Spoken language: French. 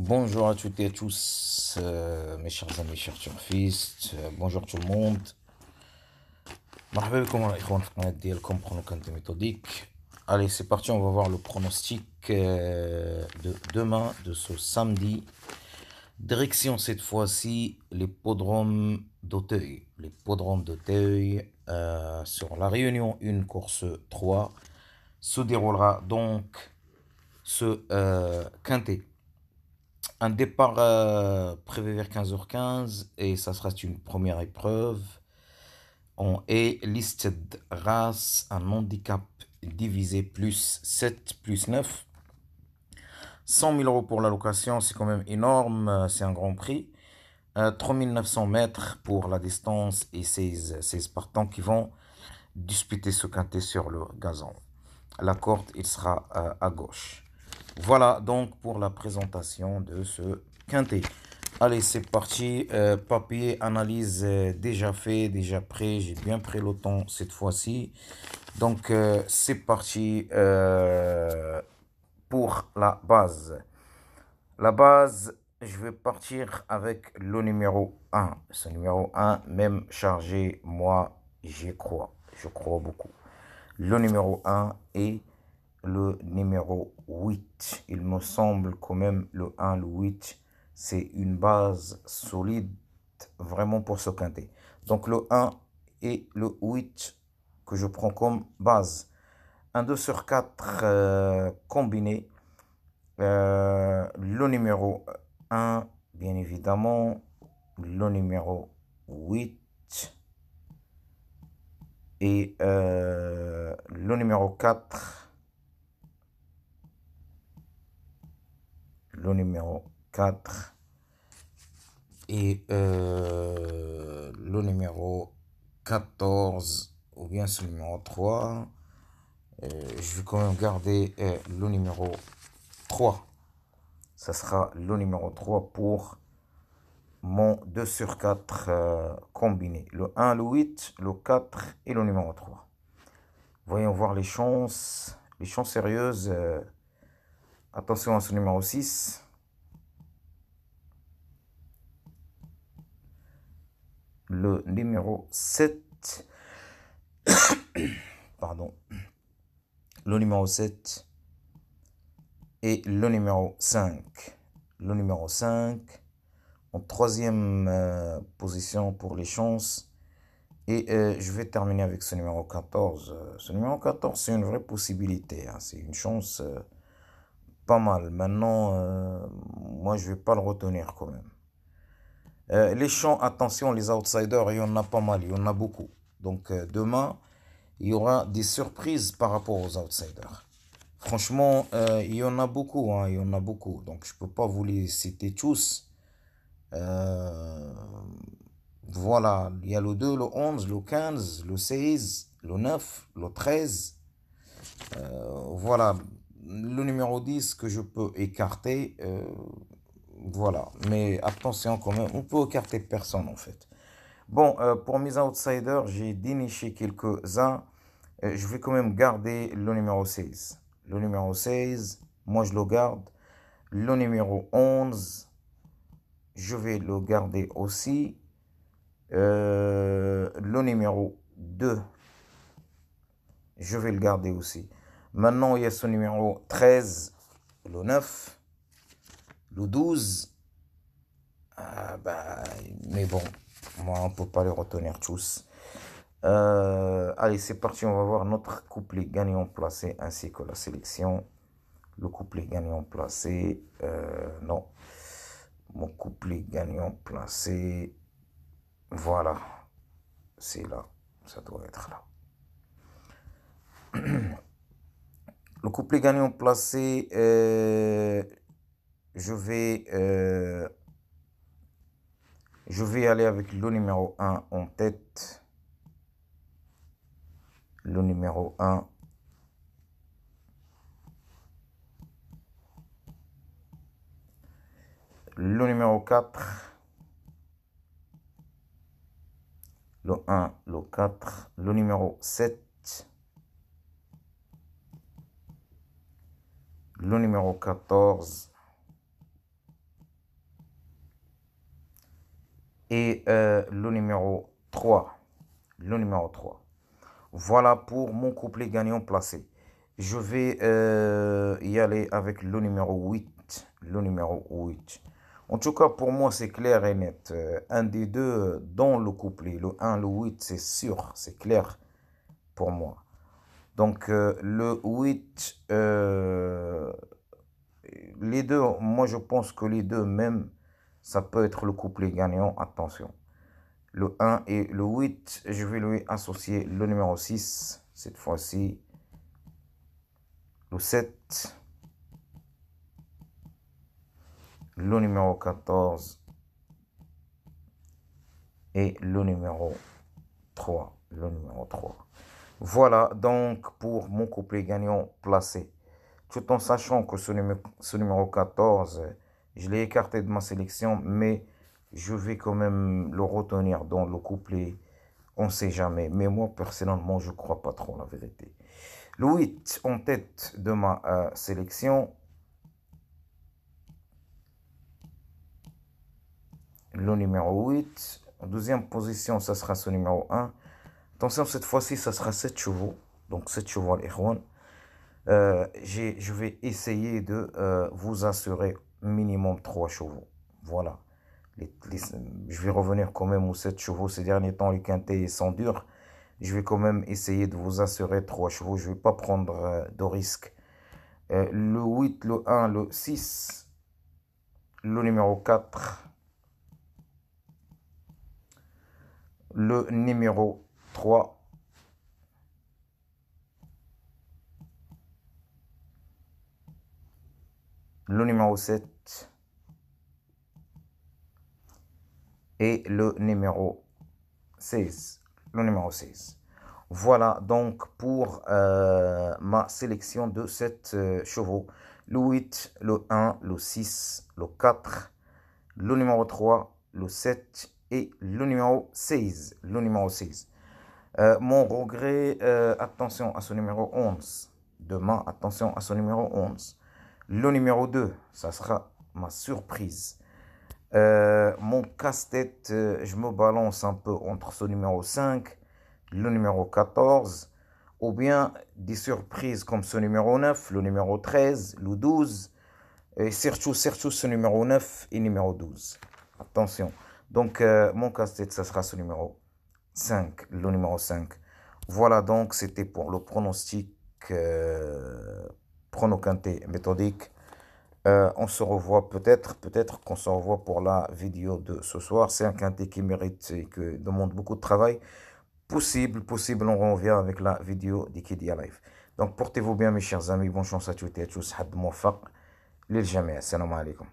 Bonjour à toutes et à tous, euh, mes chers amis, chers turfistes. Euh, bonjour tout le monde. مرحبا méthodique. Allez, c'est parti, on va voir le pronostic euh, de demain, de ce samedi. Direction cette fois-ci les podromes d'Auteuil. Les podromes d'Auteuil sur la Réunion 1 course 3 se déroulera donc ce quintet un départ euh, prévu vers 15h15 et ça sera une première épreuve. On est listed race, un handicap divisé plus 7 plus 9. 100 000 euros pour la location, c'est quand même énorme, euh, c'est un grand prix. Euh, 3900 mètres pour la distance et 16, partants qui vont disputer ce quintet sur le gazon. La corde, il sera euh, à gauche. Voilà donc pour la présentation de ce quintet. Allez, c'est parti. Euh, papier, analyse euh, déjà fait, déjà prêt. J'ai bien pris le temps cette fois-ci. Donc, euh, c'est parti pour la base. La base, je vais partir avec le numéro 1. Ce numéro 1, même chargé, moi, j'y crois. Je crois beaucoup. Le numéro 1 est le numéro 8. Il me semble quand même le 1, le 8, c'est une base solide vraiment pour ce quintet. Donc le 1 et le 8 que je prends comme base. Un 2 sur 4 euh, combiné. Euh, le numéro 1, bien évidemment. Le numéro 8. Et euh, le numéro 4 Euh, le numéro 4 et le numéro 14 ou bien ce numéro 3. Euh, je vais quand même garder euh, le numéro 3. Ça sera le numéro 3 pour mon 2 sur 4 combiné. Le 1, le 8, le 4 et le numéro 3. Voyons voir les chances. Les chances sérieuses. Attention à ce numéro 6. Le numéro 7. Pardon. Le numéro 7. Et le numéro 5. Le numéro 5. En troisième euh, position pour les chances. Et euh, je vais terminer avec ce numéro 14. Euh, ce numéro 14, c'est une vraie possibilité. Hein. C'est une chance pas mal. Maintenant, euh, moi, je vais pas le retenir quand même. Euh, les champs, attention, les outsiders, il y en a pas mal, il y en a beaucoup. Donc euh, demain, il y aura des surprises par rapport aux outsiders. Franchement, il y en a beaucoup, hein, il y en a beaucoup. Donc je peux pas vous les citer tous. voilà, il y a le 2, le 11, le 15, le 16, le 9, le 13. voilà, le numéro 10 que je peux écarter, euh, voilà. Mais attention quand même, on peut écarter personne en fait. Bon, euh, pour mes outsiders, j'ai déniché quelques-uns. Euh, je vais quand même garder le numéro 16. Le numéro 16, moi je le garde. Le numéro 11, je vais le garder aussi. le numéro 2, je vais le garder aussi. Maintenant, il y a ce numéro 13, le 9, le 12. Ah, bah, mais bon, moi, on ne peut pas les retenir tous. Euh, allez, c'est parti, on va voir notre couplet gagnant placé ainsi que la sélection. Le couplet gagnant placé, euh, non. Mon couplet gagnant placé, voilà. C'est là, ça doit être là. le couplet gagnant placé, euh, je vais euh, je vais aller avec le numéro 1 en tête. Le numéro 1. Le numéro 4. Le 1, le 4. Le numéro 7. le numéro 14. Et euh, le numéro 3. Le numéro 3. Voilà pour mon couplet gagnant placé. Je vais euh, y aller avec le numéro 8. Le numéro 8. En tout cas, pour moi, c'est clair et net. Euh, un des deux dans le couplet, le 1, le 8, c'est sûr, c'est clair pour moi. Donc euh, le 8, euh, les deux, moi je pense que les deux même, ça peut être le couplet gagnant, attention. Le 1 et le 8, je vais lui associer le numéro 6, cette fois-ci. Le 7. Le numéro 14. Et le numéro 3. Le numéro 3. Voilà donc pour mon couplet gagnant placé. Tout en sachant que ce numéro, 14, je l'ai écarté de ma sélection, mais je vais quand même le retenir dans le couplet. On ne sait jamais. Mais moi, personnellement, je ne crois pas trop la vérité. Le 8 en tête de ma euh, sélection. Le numéro 8. En deuxième position, ce sera ce numéro 1. Attention, cette fois-ci, ça sera 7 chevaux. Donc 7 chevaux, à euh, je vais essayer de euh, vous assurer minimum 3 chevaux. Voilà. Les, je vais revenir quand même aux 7 chevaux. Ces derniers temps, les quintets sont durs. Je vais quand même essayer de vous assurer 3 chevaux. Je ne vais pas prendre euh, de risque. Euh, le 8, le 1, le 6, le numéro 4, le numéro 3. Le numéro 7. Et le numéro 16. Le numéro 16. Voilà donc pour euh, ma sélection de 7 euh, chevaux. Le 8, le 1, le 6, le 4, le numéro 3, le 7 et le numéro 16. Le numéro 16. Euh, mon regret, euh, attention à ce numéro 11. Demain, attention à ce numéro 11. Le numéro 2, ça sera ma surprise. Euh, mon casse-tête, je me balance un peu entre ce numéro 5, le numéro 14, ou bien des surprises comme ce numéro 9, le numéro 13, le 12, et surtout, surtout ce numéro 9 et numéro 12. Attention. Donc, mon casse-tête, ça sera ce numéro 5, le numéro 5. Voilà donc, c'était pour le pronostic pronocanté euh, méthodique. Euh, on se revoit peut-être, peut-être qu'on se revoit pour la vidéo de ce soir. C'est un quinté qui mérite et qui demande beaucoup de travail. Possible, possible, on revient avec la vidéo d'Ikidia Live. Donc portez-vous bien mes chers amis, bonne chance à tous et à tous. Had mofaq. lil jamais. Assalamu alaikum.